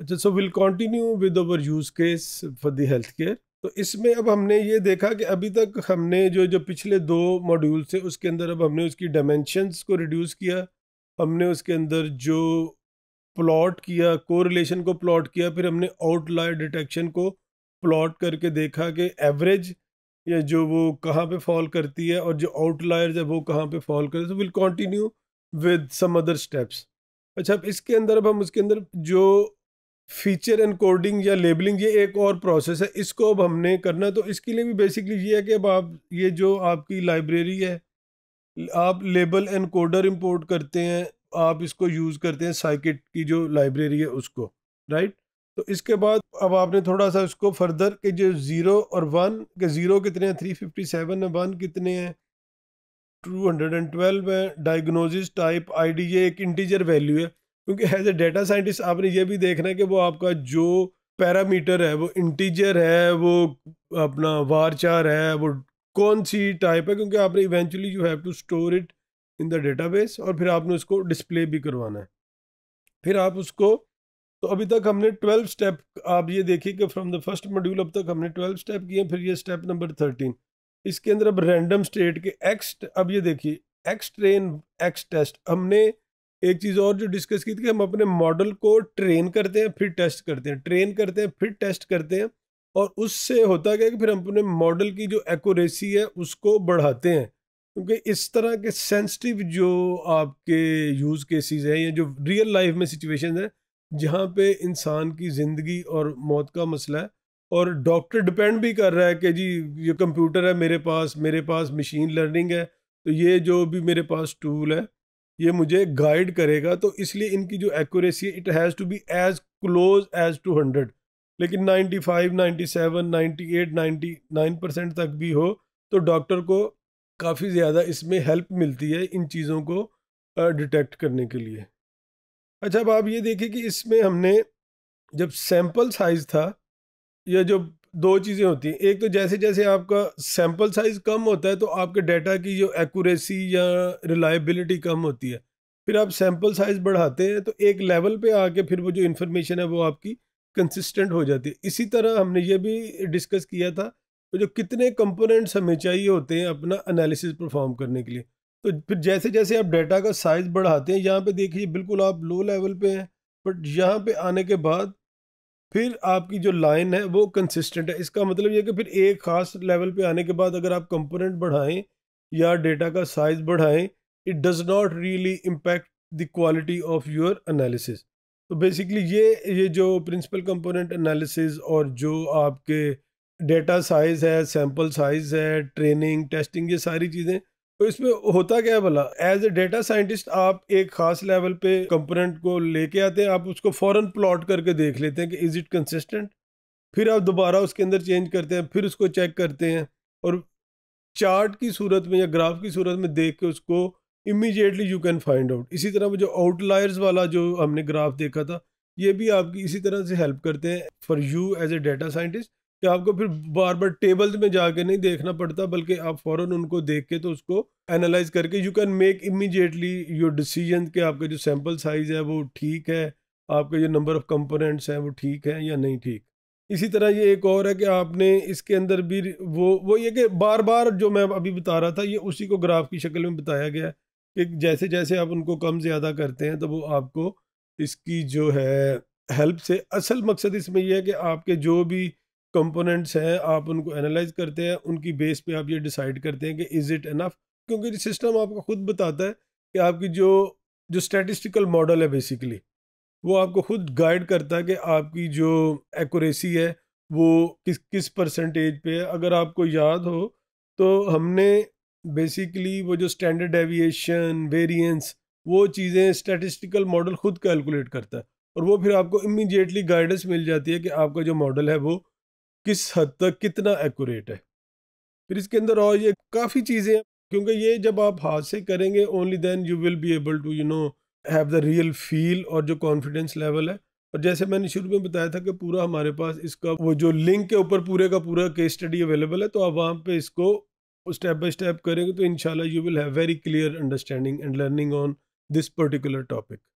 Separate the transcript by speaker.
Speaker 1: अच्छा so will continue with our use case for the health care तो इसमें अब हमने ये देखा कि अभी तक हमने जो जो पिछले दो मॉड्यूल थे उसके अंदर अब हमने उसकी डायमेंशंस को रिड्यूस किया हमने उसके अंदर जो प्लॉट किया कोरिलेशन को प्लॉट किया फिर हमने आउटलायर डिटेक्शन को प्लॉट करके देखा कि एवरेज या जो वो कहाँ पे फॉल करती है और जो आउटलायर्स है वो कहाँ पे फॉल करती है will continue with some other steps अच्छा अब इसके अंदर अब हम उसके अंदर जो फीचर एनकोडिंग या लेबलिंग ये एक और प्रोसेस है इसको अब हमने करना तो इसके लिए भी बेसिकली ये है कि अब आप ये जो आपकी लाइब्रेरी है आप लेबल एनकोडर इंपोर्ट करते हैं आप इसको यूज़ करते हैं साइकिट की जो लाइब्रेरी है उसको राइट तो इसके बाद अब आपने थोड़ा सा उसको फर्दर कि जो ज़ीरो और वन के ज़ीरो कितने हैं थ्री फिफ्टी सेवन है वन कितने हैं टू हंड्रेड एंड ट्वेल्व है डायग्नोसिस टाइप आईडी ये एक इंटीजर वैल्यू है क्योंकि एज ए डेटा साइंटिस्ट आपने ये भी देखना है कि वो आपका जो पैरामीटर है वो इंटीजर है वो अपना वारचार है वो कौन सी टाइप है क्योंकि आपने eventually you have to store it in the database और फिर आपने उसको डिस्प्ले भी करवाना है फिर आप उसको तो अभी तक हमने ट्वेल्व स्टेप आप ये देखिए कि फ्रॉम द फर्स्ट मॉड्यूल अब तक हमने ट्वेल्व स्टेप किए फिर ये स्टेप नंबर थर्टीन इसके अंदर अब रैंडम स्टेट के एक्स अब ये देखिए एक्स ट्रेन एक्स टेस्ट हमने एक चीज़ और जो डिस्कस की थी कि हम अपने मॉडल को ट्रेन करते हैं फिर टेस्ट करते हैं ट्रेन करते हैं फिर टेस्ट करते हैं और उससे होता क्या कि फिर हम अपने मॉडल की जो एक्यूरेसी है उसको बढ़ाते हैं क्योंकि इस तरह के सेंसिटिव जो आपके यूज़ केसेस हैं या जो रियल लाइफ में सिचुएशन है जहाँ पे इंसान की ज़िंदगी और मौत का मसला है और डॉक्टर डिपेंड भी कर रहा है कि जी ये कंप्यूटर है मेरे पास मेरे पास मशीन लर्निंग है तो ये जो भी मेरे पास टूल है ये मुझे गाइड करेगा तो इसलिए इनकी जो accuracy it has to be as close as to hundred लेकिन ninety ninety five seven ninety eight ninety nine percent तक भी हो तो डॉक्टर को काफ़ी ज़्यादा इसमें हेल्प मिलती है इन चीज़ों को डिटेक्ट करने के लिए अच्छा अब आप ये देखिए कि इसमें हमने जब सैम्पल साइज़ था या जो दो चीज़ें होती हैं एक तो जैसे जैसे आपका सैम्पल साइज़ कम होता है तो आपके डाटा की जो एक्यूरेसी या रिलायबिलिटी कम होती है फिर आप सैम्पल साइज़ बढ़ाते हैं तो एक लेवल पे आके फिर वो जो इन्फॉर्मेशन है वो आपकी कंसिस्टेंट हो जाती है इसी तरह हमने ये भी डिस्कस किया था तो जो कितने कंपोनेंट्स हमें चाहिए होते हैं अपना एनालिसिस परफॉर्म करने के लिए तो फिर जैसे जैसे आप डाटा का साइज़ बढ़ाते हैं यहाँ पर देखिए बिल्कुल आप लो लेवल पर हैं बट यहाँ पर आने के बाद फिर आपकी जो लाइन है वो कंसिस्टेंट है इसका मतलब ये कि फिर एक ख़ास लेवल पे आने के बाद अगर आप कंपोनेंट बढ़ाएं या डेटा का साइज बढ़ाएं it does not really impact the quality of your analysis तो बेसिकली ये ये जो प्रिंसिपल कंपोनेंट एनालिसिस और जो आपके डेटा साइज़ है सैम्पल साइज़ है ट्रेनिंग टेस्टिंग ये सारी चीज़ें तो इसमें होता क्या है भला एज ए डेटा साइंटिस्ट आप एक खास लेवल पे कंपोनेंट को लेके आते हैं आप उसको फ़ॉरन प्लॉट करके देख लेते हैं कि इज इट कंसिस्टेंट फिर आप दोबारा उसके अंदर चेंज करते हैं फिर उसको चेक करते हैं और चार्ट की सूरत में या ग्राफ की सूरत में देख के उसको immediately you can find out इसी तरह वो जो आउटलायर्स वाला जो हमने ग्राफ देखा था ये भी आपकी इसी तरह से हेल्प करते हैं for you as a data scientist कि आपको फिर बार बार टेबल्स में जाके नहीं देखना पड़ता बल्कि आप फ़ौरन उनको देख के तो उसको एनालाइज करके you can make immediately your decision के आपका जो सैम्पल साइज़ है वो ठीक है आपके जो नंबर ऑफ़ कंपोनेंट्स हैं वो ठीक हैं या नहीं ठीक इसी तरह ये एक और है कि आपने इसके अंदर भी वो वो ये कि बार बार जो मैं अभी बता रहा था ये उसी को ग्राफ की शक्ल में बताया गया है कि जैसे जैसे आप उनको कम ज़्यादा करते हैं तो वो आपको इसकी जो है हेल्प से असल मकसद इसमें यह है कि आपके जो भी कंपोनेंट्स हैं आप उनको एनालाइज करते हैं उनकी बेस पे आप ये डिसाइड करते हैं कि इज़ इट एनफ क्योंकि सिस्टम आपको खुद बताता है कि आपकी जो जो स्टैटिस्टिकल मॉडल है बेसिकली वो आपको खुद गाइड करता है कि आपकी जो एक्यूरेसी है वो किस किस परसेंटेज पे है अगर आपको याद हो तो हमने बेसिकली वो जो स्टैंडर्ड डेविएशन वेरिएंस वो चीज़ें स्टैटिस्टिकल मॉडल खुद कैलकुलेट करता है और वो फिर आपको इमीडिएटली गाइडेंस मिल जाती है कि आपका जो मॉडल है वो किस हद तक कितना एक्यूरेट है फिर इसके अंदर और ये काफ़ी चीज़ें हैं क्योंकि ये जब आप हाथ से करेंगे only then you will be able to you know have the real feel और जो कॉन्फिडेंस लेवल है और जैसे मैंने शुरू में बताया था कि पूरा हमारे पास इसका वो जो लिंक के ऊपर पूरे का पूरा केस स्टडी अवेलेबल है तो आप वहाँ पर इसको स्टेप बाई स्टेप करेंगे तो इन you will have very clear understanding and learning on this particular topic